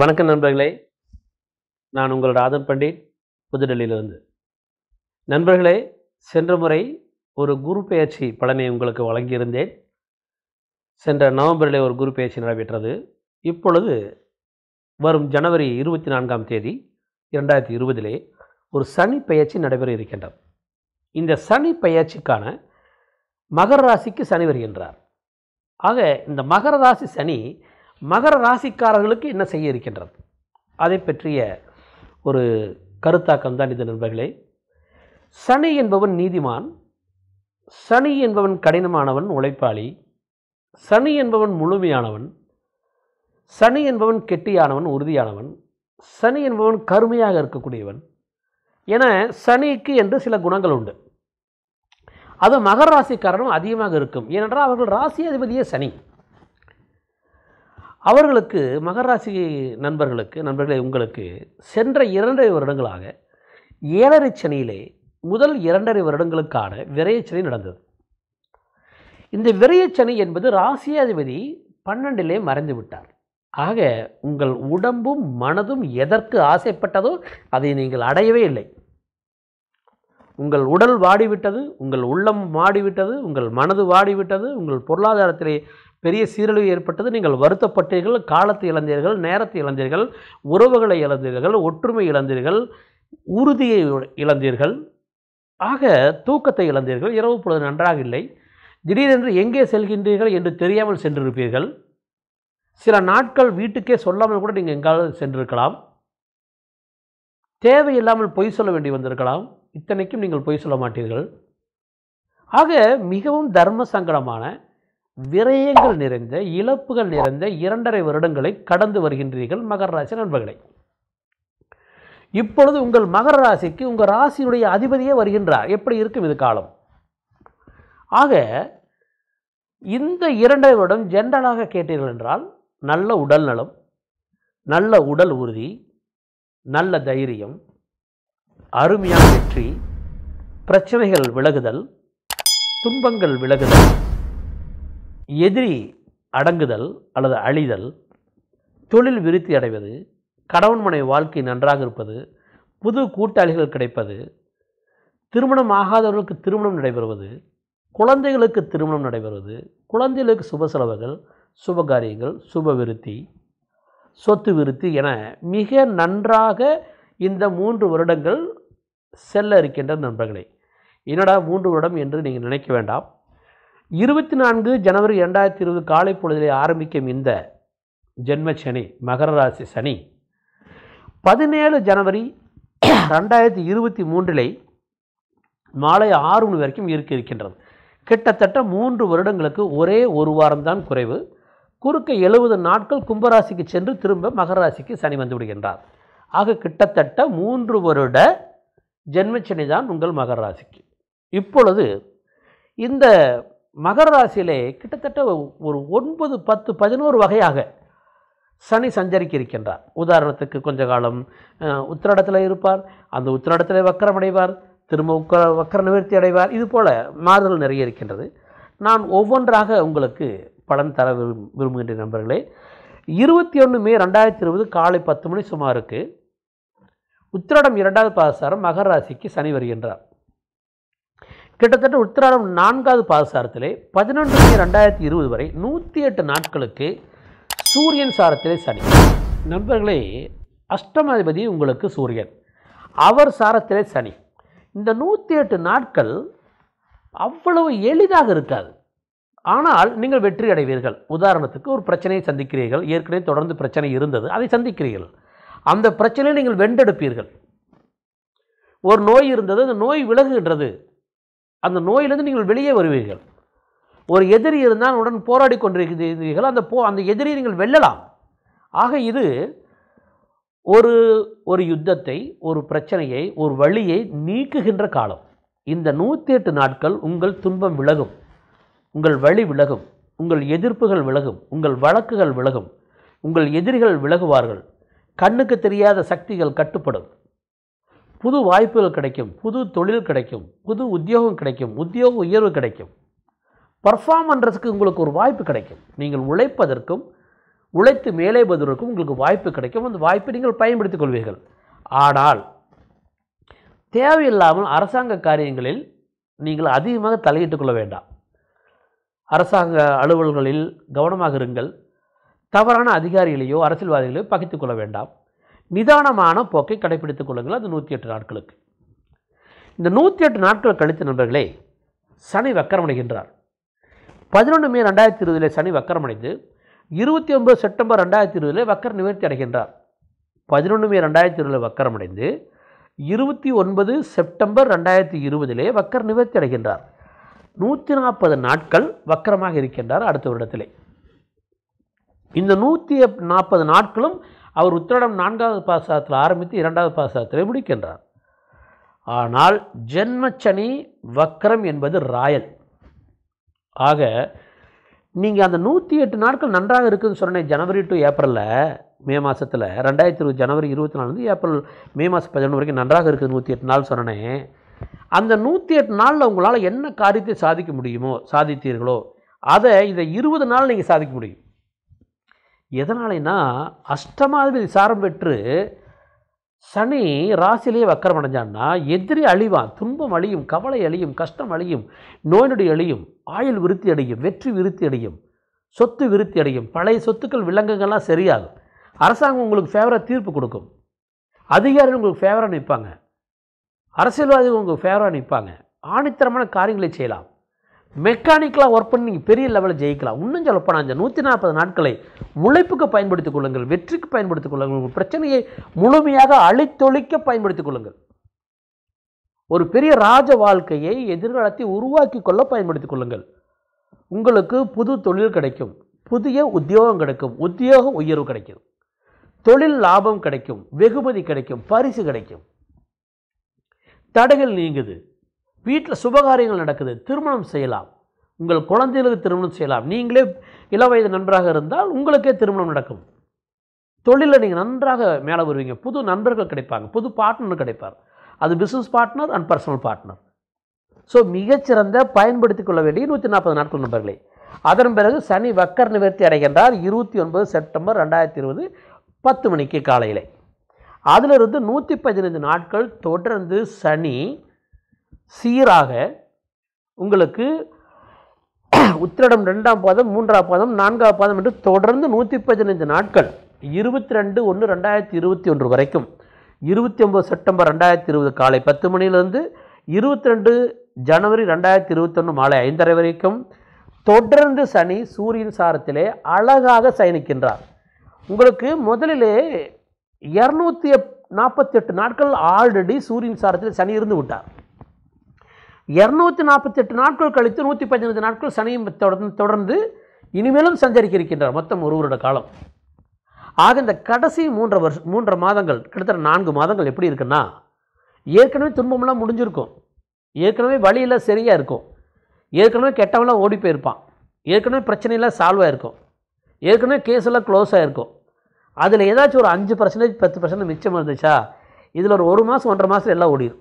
வணக்கம் நண்பர்களே நான் உங்கள் ராதன் பண்டிட் புதுடெல்லியிலிருந்து நண்பர்களே சென்ற முறை ஒரு குரு பயிற்சி பலனை உங்களுக்கு வழங்கியிருந்தேன் சென்ற நவம்பரில் ஒரு குரு பயிற்சி நடைபெற்றது இப்பொழுது வரும் ஜனவரி இருபத்தி நான்காம் தேதி இரண்டாயிரத்தி இருபதிலே ஒரு சனி பயிற்சி நடைபெற இருக்கின்றது இந்த சனி பயிற்சிக்கான மகர ராசிக்கு சனி வருகின்றார் ஆக இந்த மகர ராசி சனி மகர ராசிக்காரர்களுக்கு என்ன செய்ய இருக்கின்றது அதை பற்றிய ஒரு கருத்தாக்கம் தான் இந்த நண்பர்களே சனி என்பவன் நீதிமான் சனி என்பவன் கடினமானவன் உழைப்பாளி சனி என்பவன் முழுமையானவன் சனி என்பவன் கெட்டியானவன் உறுதியானவன் சனி என்பவன் கருமையாக இருக்கக்கூடியவன் என சனிக்கு என்று சில குணங்கள் உண்டு அது மகர ராசிக்காரனும் அதிகமாக இருக்கும் ஏனென்றால் அவர்கள் ராசி அதிபதியே சனி அவர்களுக்கு மகராசி நண்பர்களுக்கு நண்பர்களே உங்களுக்கு சென்ற இரண்டரை வருடங்களாக ஏழரை சனியிலே முதல் இரண்டரை வருடங்களுக்கான விரையச்சனை நடந்தது இந்த விரையச்சனை என்பது ராசியாதிபதி பன்னெண்டிலே மறைந்து விட்டார் ஆக உங்கள் உடம்பும் மனதும் எதற்கு ஆசைப்பட்டதோ அதை நீங்கள் அடையவே இல்லை உங்கள் உடல் வாடிவிட்டது உங்கள் உள்ளம் வாடிவிட்டது உங்கள் மனது வாடிவிட்டது உங்கள் பொருளாதாரத்திலே பெரிய சீரழிவு ஏற்பட்டது நீங்கள் வருத்தப்பட்டீர்கள் காலத்தை இழந்தீர்கள் நேரத்தை இழந்தீர்கள் உறவுகளை இழந்தீர்கள் ஒற்றுமை இழந்தீர்கள் உறுதியை இழந்தீர்கள் ஆக தூக்கத்தை இழந்தீர்கள் இரவு பொழுது நன்றாக இல்லை திடீரென்று எங்கே செல்கின்றீர்கள் என்று தெரியாமல் சென்றிருப்பீர்கள் சில நாட்கள் வீட்டுக்கே சொல்லாமல் கூட நீங்கள் எங்காவது சென்றிருக்கலாம் தேவையில்லாமல் பொய் சொல்ல வேண்டி வந்திருக்கலாம் இத்தனைக்கும் நீங்கள் பொய் சொல்ல மாட்டீர்கள் ஆக மிகவும் தர்ம சங்கடமான விரயங்கள் நிறைந்த இழப்புகள் நிறைந்த இரண்டரை வருடங்களை கடந்து வருகின்றீர்கள் மகர ராசி நண்பர்களை இப்பொழுது உங்கள் மகர ராசிக்கு உங்கள் ராசியினுடைய அதிபதியே வருகின்றார் எப்படி இருக்கும் இது காலம் ஆக இந்த இரண்டரை வருடம் ஜென்ரலாக கேட்டீர்கள் என்றால் நல்ல உடல் நலம் நல்ல உடல் உறுதி நல்ல தைரியம் அருமையான வெற்றி பிரச்சனைகள் விலகுதல் துன்பங்கள் விலகுதல் எதிரி அடங்குதல் அல்லது அழிதல் தொழில் விருத்தி அடைவது கடவுன்மனை மனைவி வாழ்க்கை நன்றாக இருப்பது புது கூட்டாளிகள் கிடைப்பது திருமணம் ஆகாதவர்களுக்கு திருமணம் நடைபெறுவது குழந்தைகளுக்கு திருமணம் நடைபெறுவது குழந்தைகளுக்கு சுப செலவுகள் சுப காரியங்கள் சுப விருத்தி சொத்து விருத்தி என மிக நன்றாக இந்த மூன்று வருடங்கள் செல்ல இருக்கின்ற நண்பர்களே என்னடா மூன்று வருடம் என்று நீங்கள் நினைக்க வேண்டாம் இருபத்தி நான்கு ஜனவரி ரெண்டாயிரத்தி இருபது காலை பொழுதிலே ஆரம்பிக்கும் இந்த ஜென்ம சனி மகர ராசி சனி பதினேழு ஜனவரி ரெண்டாயிரத்தி இருபத்தி மூன்றிலே மாலை ஆறு மணி வரைக்கும் இருக்க இருக்கின்றது கிட்டத்தட்ட மூன்று வருடங்களுக்கு ஒரே ஒரு வாரம்தான் குறைவு குறுக்க எழுபது நாட்கள் கும்பராசிக்கு சென்று திரும்ப மகர ராசிக்கு சனி வந்து விடுகின்றார் ஆக கிட்டத்தட்ட மூன்று வருட ஜென்மச்சனி தான் உங்கள் மகர ராசிக்கு இப்பொழுது இந்த மகர ராசியிலே கிட்டத்தட்ட ஒரு ஒன்பது பத்து பதினோரு வகையாக சனி சஞ்சரிக்க இருக்கின்றார் உதாரணத்துக்கு கொஞ்ச காலம் உத்திரடத்தில் இருப்பார் அந்த உத்திரடத்தில் வக்கரம் அடைவார் திரும்ப உக்கர வக்கர நிவர்த்தி அடைவார் இது போல் மாறுதல் நிறைய இருக்கின்றது நான் ஒவ்வொன்றாக உங்களுக்கு பலன் தர விரும் விரும்புகின்ற நண்பர்களே இருபத்தி ஒன்று மே ரெண்டாயிரத்தி இருபது காலை பத்து மணி சுமாருக்கு உத்திரடம் இரண்டாவது பாசாரம் மகர ராசிக்கு சனி வருகின்றார் கிட்டத்தட்ட உத்திராடம் நான்காவது பாதசாரத்திலே பதினொன்று மணி ரெண்டாயிரத்தி இருபது வரை நூற்றி எட்டு நாட்களுக்கு சூரியன் சாரத்திலே சனி நண்பர்களே அஷ்டமாதிபதி உங்களுக்கு சூரியன் அவர் சாரத்திலே சனி இந்த நூற்றி எட்டு நாட்கள் அவ்வளவு எளிதாக இருக்காது ஆனால் நீங்கள் வெற்றி அடைவீர்கள் உதாரணத்துக்கு ஒரு பிரச்சனையை சந்திக்கிறீர்கள் ஏற்கனவே தொடர்ந்து பிரச்சனை இருந்தது அதை சந்திக்கிறீர்கள் அந்த பிரச்சனையை நீங்கள் வெண்டெடுப்பீர்கள் ஒரு நோய் இருந்தது அந்த நோய் விலகுகின்றது அந்த நோயிலிருந்து நீங்கள் வெளியே வருவீர்கள் ஒரு எதிரி இருந்தால் உடன் போராடி கொண்டிருக்கிறீர்கள் அந்த போ அந்த எதிரியை நீங்கள் வெல்லலாம் ஆக இது ஒரு ஒரு யுத்தத்தை ஒரு பிரச்சனையை ஒரு வழியை நீக்குகின்ற காலம் இந்த நூற்றி எட்டு நாட்கள் உங்கள் துன்பம் விலகும் உங்கள் வழி விலகும் உங்கள் எதிர்ப்புகள் விலகும் உங்கள் வழக்குகள் விலகும் உங்கள் எதிரிகள் விலகுவார்கள் கண்ணுக்கு தெரியாத சக்திகள் கட்டுப்படும் புது வாய்ப்புகள் கிடைக்கும் புது தொழில் கிடைக்கும் புது உத்தியோகம் கிடைக்கும் உத்தியோக உயர்வு கிடைக்கும் பர்ஃபார்ம் பண்ணுறதுக்கு உங்களுக்கு ஒரு வாய்ப்பு கிடைக்கும் நீங்கள் உழைப்பதற்கும் உழைத்து மேலே பதிவதற்கும் உங்களுக்கு வாய்ப்பு கிடைக்கும் அந்த வாய்ப்பை நீங்கள் பயன்படுத்திக் கொள்வீர்கள் ஆனால் தேவையில்லாமல் அரசாங்க காரியங்களில் நீங்கள் அதிகமாக தலையிட்டு கொள்ள வேண்டாம் அரசாங்க அலுவல்களில் கவனமாக இருங்கள் தவறான அதிகாரிகளையோ அரசியல்வாதிகளையோ பகித்துக்கொள்ள வேண்டாம் நிதானமான போக்கை கடைபிடித்துக் கொள்ளுங்கள் அது நூற்றி எட்டு நாட்களுக்கு இந்த நூற்றி எட்டு நாட்கள் கழித்த நண்பர்களே சனி வக்கரமடைகின்றார் பதினொன்று மே ரெண்டாயிரத்தி இருபதில் சனி வக்கரமடைந்து இருபத்தி ஒன்பது செப்டம்பர் ரெண்டாயிரத்தி இருபதில் வக்கர நிவர்த்தி அடைகின்றார் பதினொன்று மே ரெண்டாயிரத்தி இருபதில் வக்கரமடைந்து இருபத்தி ஒன்பது செப்டம்பர் ரெண்டாயிரத்தி இருபதிலே வக்கர் நிவர்த்தி அடைகின்றார் நூற்றி நாற்பது நாட்கள் வக்கரமாக இருக்கின்றார் அடுத்த வருடத்திலே இந்த நூற்றி நாற்பது நாட்களும் அவர் உத்திரடம் நான்காவது பாசாத்தில் ஆரம்பித்து இரண்டாவது பாசாத்திலே முடிக்கின்றார் ஆனால் ஜென்மச்சனி வக்ரம் என்பது ராயல் ஆக நீங்கள் அந்த நூற்றி எட்டு நாட்கள் நன்றாக இருக்குதுன்னு சொன்னேன் ஜனவரி டு ஏப்ரலில் மே மாதத்தில் ரெண்டாயிரத்தி இருபது ஜனவரி இருபத்தி நாலுலேருந்து ஏப்ரல் மே மாதம் பதினொன்று வரைக்கும் நன்றாக இருக்குது நூற்றி எட்டு நாள் சொன்னேன் அந்த நூற்றி எட்டு நாளில் உங்களால் என்ன காரியத்தை சாதிக்க முடியுமோ சாதித்தீர்களோ அதை இதை இருபது நாள் நீங்கள் சாதிக்க முடியும் எதனாலனா அஷ்டமாதிபதி சாரம் பெற்று சனி ராசிலேயே வக்கரம் அடைஞ்சான்னா எதிரி அழிவான் துன்பம் அழியும் கவலை அழியும் கஷ்டம் அழியும் நோயினுடைய அழியும் ஆயுள் விருத்தி அடையும் வெற்றி விருத்தி அடையும் சொத்து விருத்தி அடையும் பழைய சொத்துக்கள் விலங்குகள்லாம் சரியாகும் அரசாங்கம் உங்களுக்கு ஃபேவராக தீர்ப்பு கொடுக்கும் அதிகாரிகள் உங்களுக்கு ஃபேவராக நிற்பாங்க அரசியல்வாதிகள் உங்களுக்கு ஃபேவராக நிற்பாங்க ஆணித்தரமான காரியங்களை செய்யலாம் மெக்கானிக்கலாக ஒர்க் பண்ணி நீங்கள் பெரிய லெவலில் ஜெயிக்கலாம் இன்னும் சொல்லப்போனால் இந்த நூற்றி நாற்பது நாட்களை உழைப்புக்கு பயன்படுத்திக் கொள்ளுங்கள் வெற்றிக்கு பயன்படுத்திக் கொள்ளுங்கள் உங்கள் பிரச்சனையை முழுமையாக அழித்தொழிக்க பயன்படுத்திக் கொள்ளுங்கள் ஒரு பெரிய ராஜ வாழ்க்கையை எதிர்காலத்தை உருவாக்கி கொள்ள பயன்படுத்திக் கொள்ளுங்கள் உங்களுக்கு புது தொழில் கிடைக்கும் புதிய உத்தியோகம் கிடைக்கும் உத்தியோக உயர்வு கிடைக்கும் தொழில் லாபம் கிடைக்கும் வெகுமதி கிடைக்கும் பரிசு கிடைக்கும் தடைகள் நீங்குது வீட்டில் சுபகாரியங்கள் நடக்குது திருமணம் செய்யலாம் உங்கள் குழந்தைகளுக்கு திருமணம் செய்யலாம் நீங்களே இளவயது நண்பராக இருந்தால் உங்களுக்கே திருமணம் நடக்கும் தொழிலில் நீங்கள் நன்றாக மேலே வருவீங்க புது நண்பர்கள் கிடைப்பாங்க புது பார்ட்னர் கிடைப்பார் அது business partner and personal partner so மிகச்சிறந்த பயன்படுத்திக் கொள்ள வேண்டிய நூற்றி நாற்பது நாட்கள் நண்பர்களே அதன் பிறகு சனி வக்கர் நிவர்த்தி அடைகின்றார் இருபத்தி ஒன்பது செப்டம்பர் ரெண்டாயிரத்தி இருபது பத்து மணிக்கு காலையில் அதிலிருந்து நூற்றி பதினைந்து நாட்கள் தொடர்ந்து சனி சீராக உங்களுக்கு உத்திரடம் ரெண்டாம் பாதம் மூன்றாம் பாதம் நான்காம் பாதம் என்று தொடர்ந்து நூற்றி பதினைஞ்சு நாட்கள் இருபத்தி ரெண்டு ஒன்று ரெண்டாயிரத்தி இருபத்தி ஒன்று வரைக்கும் இருபத்தி ஒம்பது செப்டம்பர் ரெண்டாயிரத்தி இருபது காலை பத்து மணிலேருந்து இருபத்தி ரெண்டு ஜனவரி ரெண்டாயிரத்தி இருபத்தொன்று மாலை ஐந்தரை வரைக்கும் தொடர்ந்து சனி சூரியன் சாரத்திலே அழகாக சயனிக்கின்றார் உங்களுக்கு முதலிலே இரநூத்தி நாற்பத்தி எட்டு நாட்கள் ஆல்ரெடி சூரியன் சாரத்தில் சனி இருந்து விட்டார் இரநூத்தி நாற்பத்தெட்டு நாட்கள் கழித்து நூற்றி பதினைந்து நாட்கள் சனியும் தொடர்ந்து தொடர்ந்து இனிமேலும் சஞ்சரிக்க இருக்கின்றார் மொத்தம் ஒரு வருட காலம் ஆக இந்த கடைசி மூன்று வருஷம் மூன்று மாதங்கள் கிட்டத்தட்ட நான்கு மாதங்கள் எப்படி இருக்குன்னா ஏற்கனவே துன்பமெல்லாம் முடிஞ்சிருக்கும் ஏற்கனவே வழியெல்லாம் சரியாக இருக்கும் ஏற்கனவே கெட்டவெல்லாம் ஓடி போயிருப்பான் ஏற்கனவே பிரச்சனையெல்லாம் சால்வ் ஆகிருக்கும் ஏற்கனவே கேஸ் எல்லாம் க்ளோஸ் ஆகிருக்கும் அதில் ஏதாச்சும் ஒரு அஞ்சு பர்சன்டேஜ் பத்து பர்சன்டேஜ் மிச்சம் இருந்துச்சா இதில் ஒரு ஒரு மாதம் ஒன்றரை மாதம் எல்லாம் ஓடிடும்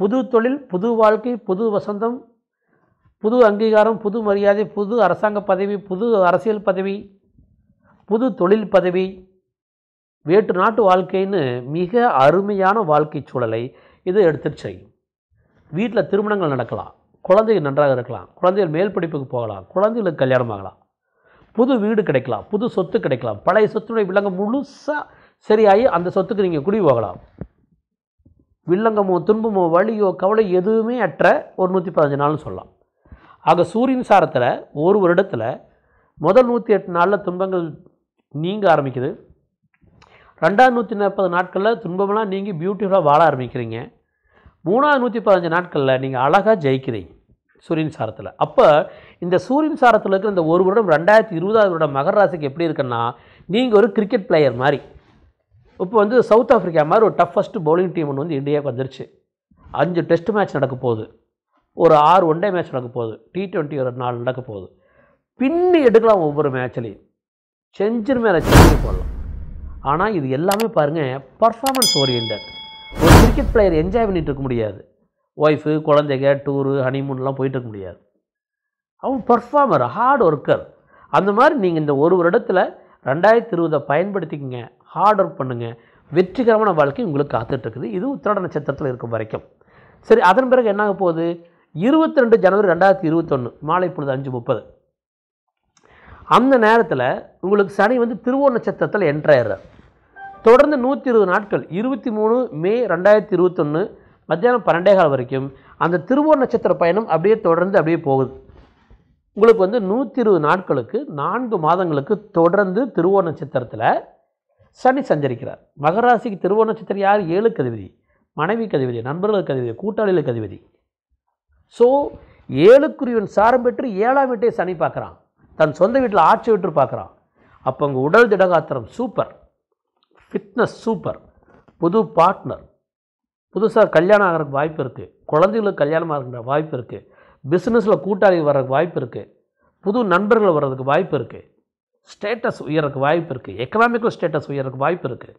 புது தொழில் புது வாழ்க்கை புது வசந்தம் புது அங்கீகாரம் புது மரியாதை புது அரசாங்க பதவி புது அரசியல் பதவி புது தொழில் பதவி வேற்று நாட்டு வாழ்க்கைன்னு மிக அருமையான வாழ்க்கை சூழலை இது எடுத்துட்டு செய்யும் வீட்டில் திருமணங்கள் நடக்கலாம் குழந்தைகள் நன்றாக இருக்கலாம் குழந்தைகள் மேல் படிப்புக்கு போகலாம் குழந்தைகளுக்கு கல்யாணம் ஆகலாம் புது வீடு கிடைக்கலாம் புது சொத்து கிடைக்கலாம் பழைய சொத்துடைய விலங்கு முழுசாக சரியாகி அந்த சொத்துக்கு நீங்கள் குடி போகலாம் வில்லங்கமோ துன்பமோ வழியோ கவலை எதுவுமே அற்ற ஒரு நூற்றி பதினஞ்சு நாள்னு சொல்லலாம் ஆக சூரியன் சாரத்தில் ஒரு வருடத்தில் முதல் நூற்றி எட்டு நாளில் துன்பங்கள் நீங்க ஆரம்பிக்குது ரெண்டாவது நூற்றி நாற்பது நாட்களில் துன்பமெல்லாம் நீங்கி பியூட்டிஃபுல்லாக வாழ ஆரம்பிக்கிறீங்க மூணாவது நூற்றி பதினஞ்சு நாட்களில் நீங்கள் அழகாக ஜெயிக்கிறீங்க சூரியன் சாரத்தில் அப்போ இந்த சூரியன் சாரத்தில் இருக்கிற இந்த ஒரு வருடம் ரெண்டாயிரத்தி இருபதாவது வருடம் மகர ராசிக்கு எப்படி இருக்குன்னா நீங்கள் ஒரு கிரிக்கெட் பிளேயர் மாதிரி இப்போ வந்து சவுத் ஆஃப்ரிக்கா மாதிரி ஒரு டஃபஸ்ட்டு பவுலிங் டீம் ஒன்று வந்து இந்தியாவுக்கு வந்துருச்சு அஞ்சு டெஸ்ட் மேட்ச் நடக்க போகுது ஒரு ஆறு ஒன் டே மேட்ச் நடக்க போகுது டி ட்வெண்ட்டி ஒரு நாலு நடக்க போகுது பின்னி எடுக்கலாம் ஒவ்வொரு மேட்ச்லேயும் செஞ்சுரு மேலே செஞ்சு போடலாம் ஆனால் இது எல்லாமே பாருங்கள் பர்ஃபார்மன்ஸ் ஓரியன்ட் ஒரு கிரிக்கெட் பிளேயர் என்ஜாய் பண்ணிகிட்டு இருக்க முடியாது ஒய்ஃபு குழந்தைங்க டூரு ஹனிமூன்லாம் போயிட்டு இருக்க முடியாது அவன் பர்ஃபார்மர் ஹார்ட் ஒர்க்கர் அந்த மாதிரி நீங்கள் இந்த ஒரு வருடத்தில் ரெண்டாயிரத்தி இருபதை பயன்படுத்திக்கிங்க ஹார்ட் ஒர்க் பண்ணுங்கள் வெற்றிகரமான வாழ்க்கை உங்களுக்கு காத்துட்ருக்குது இது உத்திராட நட்சத்திரத்தில் இருக்கும் வரைக்கும் சரி அதன் பிறகு என்னாக போகுது இருபத்தி ரெண்டு ஜனவரி ரெண்டாயிரத்தி இருபத்தொன்று மாலை பொழுது அஞ்சு முப்பது அந்த நேரத்தில் உங்களுக்கு சனி வந்து திருவோர் நட்சத்திரத்தில் என்ட்ராயிடுறார் தொடர்ந்து நூற்றி இருபது நாட்கள் இருபத்தி மூணு மே ரெண்டாயிரத்தி இருபத்தொன்று மத்தியானம் பன்னெண்டே காலம் வரைக்கும் அந்த திருவோர் நட்சத்திர பயணம் அப்படியே தொடர்ந்து அப்படியே போகுது உங்களுக்கு வந்து நூற்றி இருபது நாட்களுக்கு நான்கு மாதங்களுக்கு தொடர்ந்து திருவோண நட்சத்திரத்தில் சனி சஞ்சரிக்கிறார் மகராசிக்கு திருவோ நட்சத்திரம் யார் ஏழு கதிபதி மனைவி கதிபதி நண்பர்கள் கதிபதி கூட்டாளிகள் கதிபதி ஸோ ஏழுக்குரியவன் சாரம் பெற்று ஏழாம் வீட்டை சனி பார்க்குறான் தன் சொந்த வீட்டில் ஆட்சி விட்டு பார்க்குறான் அப்போ உங்கள் உடல் திடகாத்திரம் சூப்பர் ஃபிட்னஸ் சூப்பர் புது பார்ட்னர் புதுசாக கல்யாணம் ஆகிறதுக்கு வாய்ப்பு இருக்குது குழந்தைகளுக்கு கல்யாணம் ஆகிற வாய்ப்பு இருக்குது பிஸ்னஸில் கூட்டாளி வர்றதுக்கு வாய்ப்பு இருக்குது புது நண்பர்கள் வர்றதுக்கு வாய்ப்பு இருக்குது ஸ்டேட்டஸ் உயரக்கு வாய்ப்பு இருக்குது எக்கனாமிக்கல் ஸ்டேட்டஸ் உயரக்கு வாய்ப்பு இருக்குது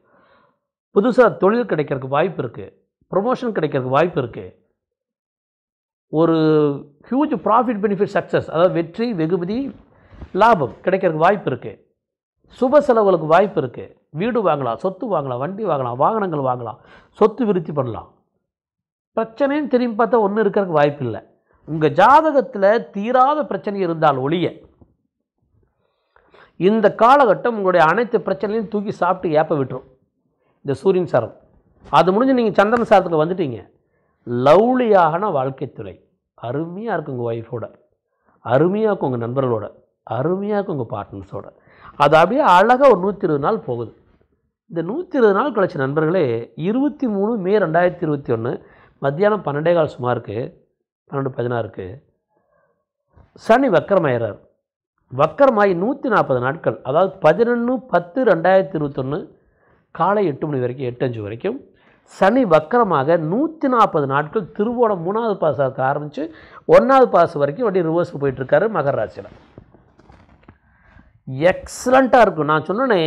புதுசாக தொழில் கிடைக்கிறதுக்கு வாய்ப்பு இருக்குது ப்ரொமோஷன் கிடைக்கிறதுக்கு வாய்ப்பு இருக்குது ஒரு ஹியூஜ் ப்ராஃபிட் பெனிஃபிட் சக்ஸஸ் அதாவது வெற்றி வெகுமதி லாபம் கிடைக்கிறதுக்கு வாய்ப்பு இருக்குது சுப செலவுகளுக்கு வாய்ப்பு இருக்குது வீடு வாங்கலாம் சொத்து வாங்கலாம் வண்டி வாங்கலாம் வாகனங்கள் வாங்கலாம் சொத்து விருத்தி பண்ணலாம் பிரச்சனைன்னு திரும்பி பார்த்தா ஒன்றும் இருக்கிறதுக்கு வாய்ப்பு இல்லை உங்கள் ஜாதகத்தில் தீராத பிரச்சனை இருந்தால் ஒழிய இந்த காலகட்டம் உங்களுடைய அனைத்து பிரச்சனையும் தூக்கி சாப்பிட்டு ஏப்ப விட்டுரும் இந்த சூரியன் சாரம் அது முடிஞ்சு நீங்கள் சந்திரன் சாரத்துக்கு வந்துட்டீங்க லவ்லியான வாழ்க்கை துறை அருமையாக இருக்கும் உங்கள் ஒய்ஃபோட அருமையாக இருக்கும் உங்கள் நண்பர்களோட அருமையாக இருக்கும் உங்கள் பார்ட்னர்ஸோட அது அப்படியே அழகாக ஒரு நூற்றி இருபது நாள் போகுது இந்த நூற்றி இருபது நாள் கழிச்ச நண்பர்களே இருபத்தி மூணு மே ரெண்டாயிரத்தி இருபத்தி ஒன்று மத்தியானம் பன்னெண்டே கால் சுமாருக்கு பன்னெண்டு பதினாறுக்கு சனி வக்கரமாயிறார் வக்கரமாகி நூற்றி நாற்பது நாட்கள் அதாவது பதினொன்று பத்து ரெண்டாயிரத்தி இருபத்தொன்று காலை எட்டு மணி வரைக்கும் எட்டு அஞ்சு வரைக்கும் சனி வக்கரமாக நூற்றி நாற்பது நாட்கள் திருவோணம் மூணாவது பாசத்தை ஆரம்பித்து ஒன்றாவது பாஸ் வரைக்கும் வண்டி ரிவர்ஸ் போயிட்டுருக்காரு மகர ராசியில் எக்ஸலண்ட்டாக இருக்கும் நான் சொன்னேனே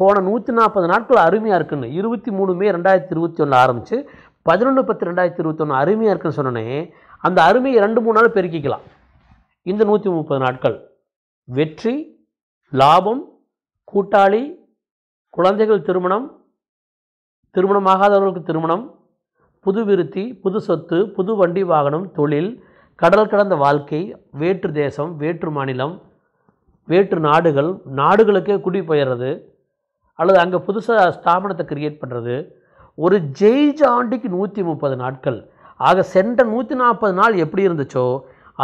போன நூற்றி நாற்பது நாட்கள் அருமையாக இருக்குன்னு இருபத்தி மூணு மே ரெண்டாயிரத்தி இருபத்தி ஒன்று ஆரம்பித்து பதினொன்று பத்து ரெண்டாயிரத்தி இருபத்தொன்று அருமையாக இருக்குன்னு சொன்னோன்னே அந்த அருமையை ரெண்டு மூணு நாள் பெருக்கிக்கலாம் இந்த நூற்றி முப்பது நாட்கள் வெற்றி லாபம் கூட்டாளி குழந்தைகள் திருமணம் திருமணமாகாதவர்களுக்கு திருமணம் புது விருத்தி புது சொத்து புது வண்டி வாகனம் தொழில் கடல் கடந்த வாழ்க்கை வேற்று தேசம் வேற்று மாநிலம் வேற்று நாடுகள் நாடுகளுக்கே குடிபெயர்றது அல்லது அங்கே புதுசாக ஸ்தாபனத்தை கிரியேட் பண்ணுறது ஒரு ஜெய் ஜாண்டிக்கு நூற்றி முப்பது நாட்கள் ஆக சென்ற நூற்றி நாற்பது நாள் எப்படி இருந்துச்சோ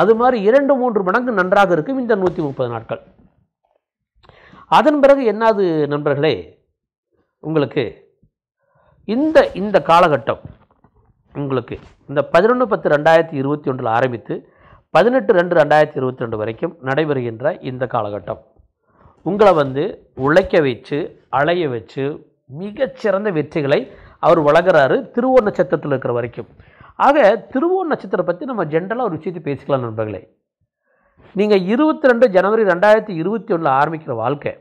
அது மாதிரி இரண்டு மூன்று மடங்கு நன்றாக இருக்கும் இந்த நூற்றி முப்பது நாட்கள் அதன் பிறகு என்னது நண்பர்களே உங்களுக்கு இந்த இந்த காலகட்டம் உங்களுக்கு இந்த பதினொன்று பத்து ரெண்டாயிரத்தி இருபத்தி ஒன்றில் ஆரம்பித்து பதினெட்டு ரெண்டு ரெண்டாயிரத்தி இருபத்தி ரெண்டு வரைக்கும் நடைபெறுகின்ற இந்த காலகட்டம் உங்களை வந்து உழைக்க வச்சு அலைய வச்சு மிகச்சிறந்த வெற்றிகளை அவர் வழங்குறாரு திருவோர் நட்சத்திரத்தில் இருக்கிற வரைக்கும் ஆக திருவோண நட்சத்திரம் பற்றி நம்ம ஜென்ரலாக ஒரு விஷயத்தை பேசிக்கலாம் நண்பர்களே நீங்கள் இருபத்தி ரெண்டு ஜனவரி ரெண்டாயிரத்தி இருபத்தி ஒன்றில் ஆரம்பிக்கிற வாழ்க்கை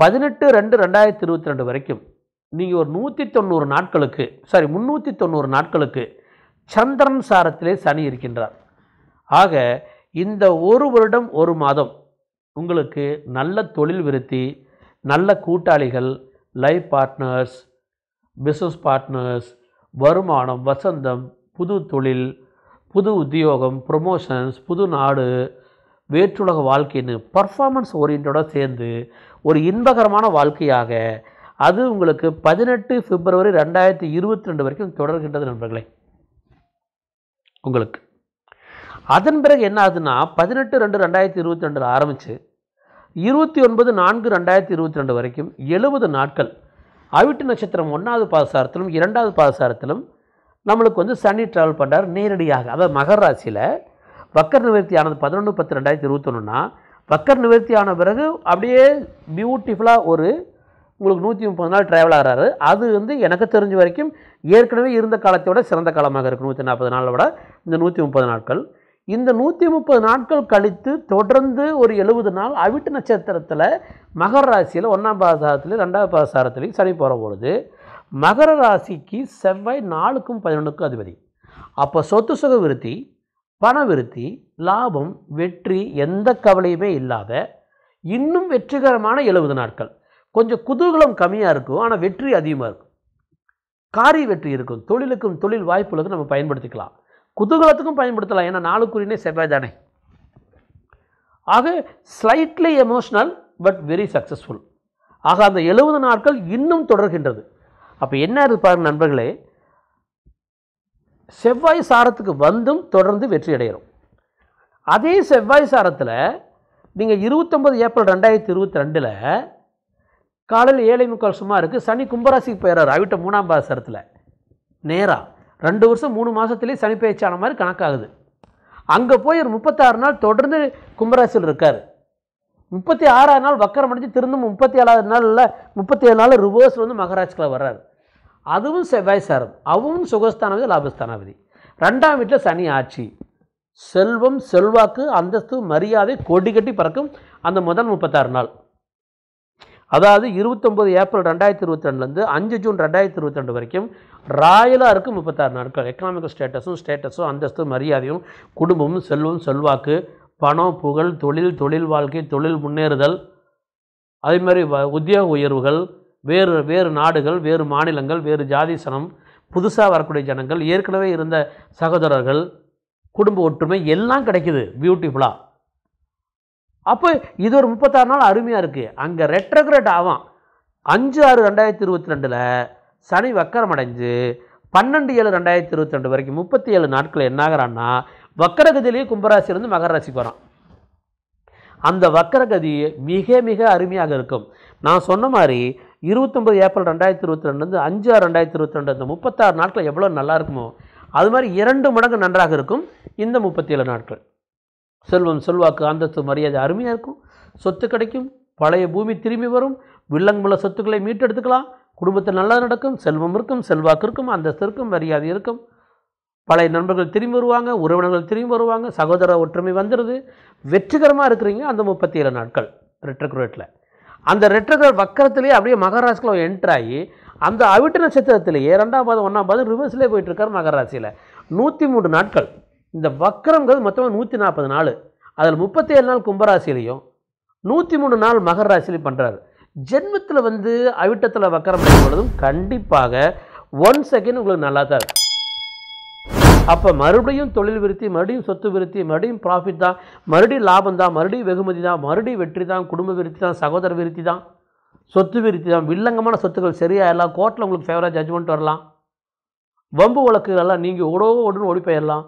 பதினெட்டு ரெண்டு ரெண்டாயிரத்தி இருபத்தி ரெண்டு வரைக்கும் நீங்கள் ஒரு நூற்றி தொண்ணூறு நாட்களுக்கு சாரி முந்நூற்றி தொண்ணூறு நாட்களுக்கு சந்திரன் சாரத்திலே சனி இருக்கின்றார் ஆக இந்த ஒரு வருடம் ஒரு மாதம் உங்களுக்கு நல்ல தொழில் விருத்தி நல்ல கூட்டாளிகள் லைஃப் பார்ட்னர்ஸ் பிஸ்னஸ் பார்ட்னர்ஸ் வருமானம் வசந்தம் புது தொழில் புது உத்தியோகம் ப்ரொமோஷன்ஸ் புது நாடு வேற்றுலக வாழ்க்கைன்னு பர்ஃபார்மன்ஸ் ஓரியன்டோட சேர்ந்து ஒரு இன்பகரமான வாழ்க்கையாக அது உங்களுக்கு பதினெட்டு பிப்ரவரி ரெண்டாயிரத்தி இருபத்தி ரெண்டு வரைக்கும் தொடர்கின்றது நண்பர்களே உங்களுக்கு அதன் பிறகு என்ன ஆகுதுன்னா பதினெட்டு ரெண்டு ரெண்டாயிரத்தி இருபத்தி ரெண்டில் ஆரம்பித்து இருபத்தி ஒன்பது நான்கு ரெண்டாயிரத்தி இருபத்தி ரெண்டு வரைக்கும் எழுபது நாட்கள் அவிட்டு நட்சத்திரம் ஒன்றாவது பாதசாரத்திலும் இரண்டாவது பாதசாரத்திலும் நம்மளுக்கு வந்து சனி ட்ராவல் பண்ணுறார் நேரடியாக அதாவது மகர ராசியில் வக்கர் நிவர்த்தி ஆனது பதினொன்று பத்து ரெண்டாயிரத்தி இருபத்தொன்னுனா வக்கர் நிவர்த்தி ஆன பிறகு அப்படியே பியூட்டிஃபுல்லாக ஒரு உங்களுக்கு நூற்றி முப்பது நாள் ட்ராவல் ஆகிறாரு அது வந்து எனக்கு தெரிஞ்ச வரைக்கும் ஏற்கனவே இருந்த காலத்தை விட சிறந்த காலமாக இருக்குது நூற்றி நாற்பது நாளை விட இந்த நூற்றி முப்பது நாட்கள் இந்த நூற்றி முப்பது நாட்கள் கழித்து தொடர்ந்து ஒரு எழுபது நாள் அவிட்டு நட்சத்திரத்தில் மகர ராசியில் ஒன்றாம் பாசாரத்துலேயும் ரெண்டாவது பாசாரத்துலேயும் சனி போகிற பொழுது மகர ராசிக்கு செவ்வாய் நாலுக்கும் பதினொன்றுக்கும் அதிபதி அப்போ சொத்து சுக விருத்தி பண விருத்தி லாபம் வெற்றி எந்த கவலையுமே இல்லாத இன்னும் வெற்றிகரமான எழுபது நாட்கள் கொஞ்சம் குதூகலம் கம்மியாக இருக்கும் ஆனால் வெற்றி அதிகமாக இருக்கும் காரி வெற்றி இருக்கும் தொழிலுக்கும் தொழில் வாய்ப்புகளுக்கும் நம்ம பயன்படுத்திக்கலாம் குதூகலத்துக்கும் பயன்படுத்தலாம் ஏன்னா நாளுக்குரியனே செவ்வாய் தானே ஆக slightly emotional but very successful ஆக அந்த எழுபது நாட்கள் இன்னும் தொடர்கின்றது அப்போ என்ன இருப்பார் நண்பர்களே செவ்வாய் சாரத்துக்கு வந்தும் தொடர்ந்து வெற்றி அடைகிறோம் அதே செவ்வாய் சாரத்தில் நீங்கள் இருபத்தொம்பது ஏப்ரல் ரெண்டாயிரத்தி இருபத்தி ரெண்டில் காலையில் ஏழை முக்கால் சும்மா இருக்குது சனி கும்பராசிக்கு போயிடுறாரு அவிட்ட மூணாம் பாசரத்தில் நேராக ரெண்டு வருஷம் மூணு மாதத்துலேயே சனி பயிற்சி ஆன மாதிரி கணக்காகுது அங்கே போய் ஒரு முப்பத்தாறு நாள் தொடர்ந்து கும்பராசியில் இருக்கார் முப்பத்தி ஆறாவது நாள் வக்கரம் அடித்து திரும்ப முப்பத்தி ஏழாவது நாளில் முப்பத்தி ஏழு நாள் ரிவர்ஸ் வந்து மகாராஜ்கில் வர்றார் அதுவும் செவ்வாய் சாரம் அவும் சுகஸ்தானாவதி லாபஸ்தானாவதி ரெண்டாம் வீட்டில் சனி ஆட்சி செல்வம் செல்வாக்கு அந்தஸ்து மரியாதை கொடி கட்டி பறக்கும் அந்த முதல் முப்பத்தாறு நாள் அதாவது இருபத்தொம்பது ஏப்ரல் ரெண்டாயிரத்தி இருபத்தி ரெண்டுலேருந்து அஞ்சு ஜூன் ரெண்டாயிரத்தி இருபத்தி ரெண்டு வரைக்கும் ராயலாக இருக்கும் முப்பத்தாறு நாட்கள் எக்கனாமிக்கல் ஸ்டேட்டஸும் ஸ்டேட்டஸும் அந்தஸ்தும் மரியாதையும் குடும்பமும் செல்வம் செல்வாக்கு பணம் புகழ் தொழில் தொழில் வாழ்க்கை தொழில் முன்னேறுதல் அதே மாதிரி உத்தியோக உயர்வுகள் வேறு வேறு நாடுகள் வேறு மாநிலங்கள் வேறு ஜாதி சனம் புதுசாக வரக்கூடிய ஜனங்கள் ஏற்கனவே இருந்த சகோதரர்கள் குடும்ப ஒற்றுமை எல்லாம் கிடைக்குது பியூட்டிஃபுல்லாக அப்போ இது ஒரு முப்பத்தாறு நாள் அருமையாக இருக்குது அங்கே ரெட்ரக்ரேட் ஆகும் அஞ்சு ஆறு ரெண்டாயிரத்தி இருபத்தி ரெண்டில் சனி வக்கரமடைஞ்சு பன்னெண்டு ஏழு ரெண்டாயிரத்தி இருபத்தி ரெண்டு வரைக்கும் முப்பத்தி ஏழு நாட்கள் என்னாகிறான்னா வக்கரகதியிலேயே கும்பராசிலேருந்து மகர ராசிக்கு வரான் அந்த வக்கரகதி மிக மிக அருமையாக இருக்கும் நான் சொன்ன மாதிரி இருபத்தொம்பது ஏப்ரல் ரெண்டாயிரத்தி இருபத்தி ரெண்டுலேருந்து அஞ்சு ஆறு ரெண்டாயிரத்தி இருபத்தி ரெண்டு அந்த முப்பத்தாறு நாட்கள் எவ்வளோ நல்லா இருக்குமோ அது மாதிரி இரண்டு மடங்கு நன்றாக இருக்கும் இந்த முப்பத்தி ஏழு நாட்கள் செல்வம் செல்வாக்கு அந்தஸ்து மரியாதை அருமையாக இருக்கும் சொத்து கிடைக்கும் பழைய பூமி திரும்பி வரும் வில்லங்குள்ள சொத்துக்களை மீட்டெடுத்துக்கலாம் குடும்பத்தில் நல்லா நடக்கும் செல்வம் இருக்கும் செல்வாக்கு இருக்கும் அந்தஸ்து இருக்கும் மரியாதை இருக்கும் பழைய நண்பர்கள் திரும்பி வருவாங்க உறவினர்கள் திரும்பி வருவாங்க சகோதர ஒற்றுமை வந்துடுது வெற்றிகரமாக இருக்கிறீங்க அந்த முப்பத்தி ஏழு நாட்கள் ரெட்ரக்ரேட்டில் அந்த ரெட்ரக்ரேட் வக்கரத்துலேயே அப்படியே மகராசிக்குள்ள என்ட்ராகி அந்த அவிட்டு நட்சத்திரத்திலேயே ரெண்டாம் பாதம் ஒன்றாம் பாதம் ரிவர்ஸ்லேயே போயிட்டுருக்கார் மகராசியில் நூற்றி மூன்று நாட்கள் இந்த வக்கரங்கிறது மொத்தமாக நூற்றி நாற்பது நாள் அதில் முப்பத்தேழு நாள் கும்பராசிலையும் நூற்றி மூணு நாள் மகர ராசிலையும் பண்ணுறாரு ஜென்மத்தில் வந்து அவிட்டத்தில் வக்கரம் பொழுதும் கண்டிப்பாக ஒன் செகண்ட் உங்களுக்கு நல்லா தான் இருக்கும் அப்போ மறுபடியும் தொழில் விருத்தி மறுபடியும் சொத்து விருத்தி மறுபடியும் ப்ராஃபிட் தான் மறுபடியும் லாபம் தான் மறுபடியும் வெகுமதி தான் மறுபடியும் வெற்றி தான் குடும்ப விருத்தி தான் சகோதர விருத்தி தான் சொத்து விருத்தி தான் வில்லங்கமான சொத்துக்கள் சரியாயிடலாம் கோர்ட்டில் உங்களுக்கு ஃபேவராக ஜட்ஜ்மெண்ட் வரலாம் வம்பு எல்லாம் நீங்கள் ஓடோ ஓடுன்னு ஓடி போயிடலாம்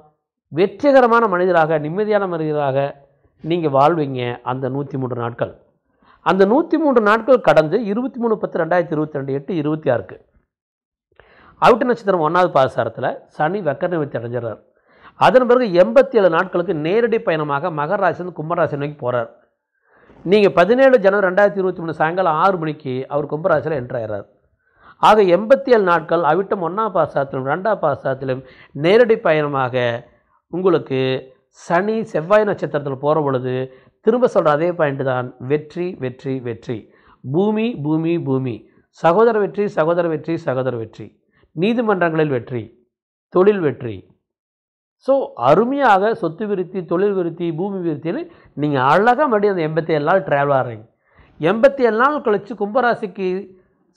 வெற்றிகரமான மனிதராக நிம்மதியான மனிதராக நீங்கள் வாழ்வீங்க அந்த நூற்றி மூன்று நாட்கள் அந்த நூற்றி மூன்று நாட்கள் கடந்து இருபத்தி மூணு பத்து ரெண்டாயிரத்தி இருபத்தி ரெண்டு எட்டு இருபத்தி ஆறுக்கு அவிட்ட நட்சத்திரம் ஒன்றாவது பாதசாரத்தில் சனி வெக்கர் நிவர்த்தி அடைஞ்சிடறார் அதன் பிறகு எண்பத்தி ஏழு நாட்களுக்கு நேரடி பயணமாக மகராசிலிருந்து கும்பராசி நோக்கி போகிறார் நீங்கள் பதினேழு ஜனவரி ரெண்டாயிரத்தி இருபத்தி மூணு சாயங்காலம் ஆறு மணிக்கு அவர் கும்பராசியில் ஆகிறார் ஆக எண்பத்தி ஏழு நாட்கள் அவிட்டம் ஒன்றாம் பாசாத்திலும் ரெண்டாம் பாசாத்திலும் நேரடி பயணமாக உங்களுக்கு சனி செவ்வாய் நட்சத்திரத்தில் போகிற பொழுது திரும்ப சொல்கிற அதே பாயிண்ட் தான் வெற்றி வெற்றி வெற்றி பூமி பூமி பூமி சகோதர வெற்றி சகோதர வெற்றி சகோதர வெற்றி நீதிமன்றங்களில் வெற்றி தொழில் வெற்றி ஸோ அருமையாக சொத்து விருத்தி தொழில் விருத்தி பூமி விருத்தியில் நீங்கள் அழகாக மறுபடியும் அந்த எண்பத்தி ஏழு நாள் ட்ராவல் ஆகிறீங்க எண்பத்தி ஏழு நாள் கழித்து கும்பராசிக்கு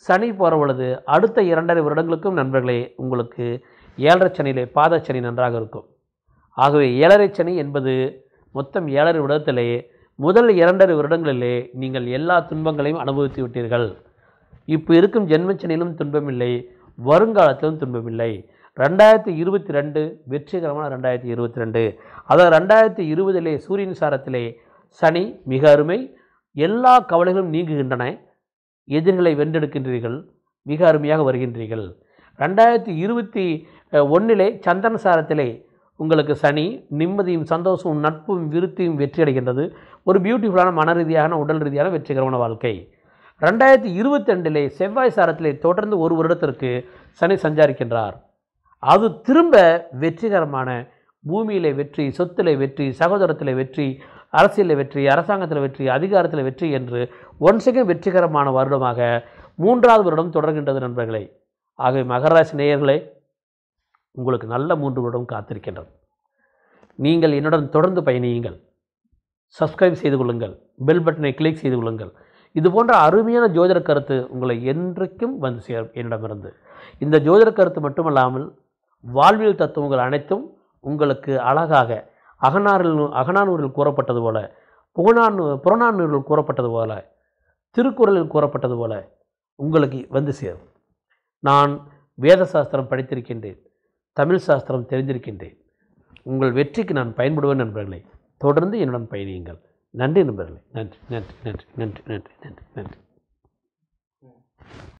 சனி போகிற பொழுது அடுத்த இரண்டரை வருடங்களுக்கும் நண்பர்களே உங்களுக்கு ஏழரை சனியிலே பாத சனி நன்றாக இருக்கும் ஆகவே ஏழரை சனி என்பது மொத்தம் ஏழரை வருடத்திலே முதல் இரண்டரை வருடங்களிலே நீங்கள் எல்லா துன்பங்களையும் அனுபவித்து விட்டீர்கள் இப்போ இருக்கும் ஜென்மச்சனிலும் துன்பமில்லை வருங்காலத்திலும் துன்பமில்லை ரெண்டாயிரத்தி இருபத்தி ரெண்டு வெற்றிகரமான ரெண்டாயிரத்தி இருபத்தி ரெண்டு அதாவது ரெண்டாயிரத்தி இருபதிலே சூரியன் சாரத்திலே சனி மிக அருமை எல்லா கவலைகளும் நீங்குகின்றன எதிர்களை வென்றெடுக்கின்றீர்கள் மிக அருமையாக வருகின்றீர்கள் ரெண்டாயிரத்தி இருபத்தி ஒன்றிலே சந்திரன் சாரத்திலே உங்களுக்கு சனி நிம்மதியும் சந்தோஷமும் நட்பும் விருத்தியும் வெற்றி அடைகின்றது ஒரு பியூட்டிஃபுல்லான மன ரீதியான உடல் ரீதியான வெற்றிகரமான வாழ்க்கை ரெண்டாயிரத்தி இருபத்தி ரெண்டிலே செவ்வாய் சாரத்திலே தொடர்ந்து ஒரு வருடத்திற்கு சனி சஞ்சாரிக்கின்றார் அது திரும்ப வெற்றிகரமான பூமியிலே வெற்றி சொத்திலே வெற்றி சகோதரத்தில் வெற்றி அரசியலில் வெற்றி அரசாங்கத்தில் வெற்றி அதிகாரத்தில் வெற்றி என்று ஒன் வெற்றிகரமான வருடமாக மூன்றாவது வருடம் தொடர்கின்றது நண்பர்களே ஆகவே மகராசி நேயர்களே உங்களுக்கு நல்ல மூன்று வருடம் காத்திருக்கின்றது நீங்கள் என்னுடன் தொடர்ந்து பயணியுங்கள் சப்ஸ்கிரைப் செய்து கொள்ளுங்கள் பெல் பட்டனை கிளிக் செய்து கொள்ளுங்கள் இது போன்ற அருமையான ஜோதிட கருத்து உங்களை என்றைக்கும் வந்து சேரும் என்னிடமிருந்து இந்த ஜோதிட கருத்து மட்டுமல்லாமல் வாழ்வியல் தத்துவங்கள் அனைத்தும் உங்களுக்கு அழகாக அகனாரில் அகனானூரில் கூறப்பட்டது போல புகனான் புறநானூரில் கூறப்பட்டது போல திருக்குறளில் கூறப்பட்டது போல உங்களுக்கு வந்து சேரும் நான் வேத சாஸ்திரம் படித்திருக்கின்றேன் தமிழ் சாஸ்திரம் தெரிஞ்சிருக்கின்றேன் உங்கள் வெற்றிக்கு நான் பயன்படுவேன் நண்பர்களே தொடர்ந்து என்னுடன் பயணியுங்கள் நன்றி நண்பர்களே நன்றி நன்றி நன்றி நன்றி நன்றி நன்றி நன்றி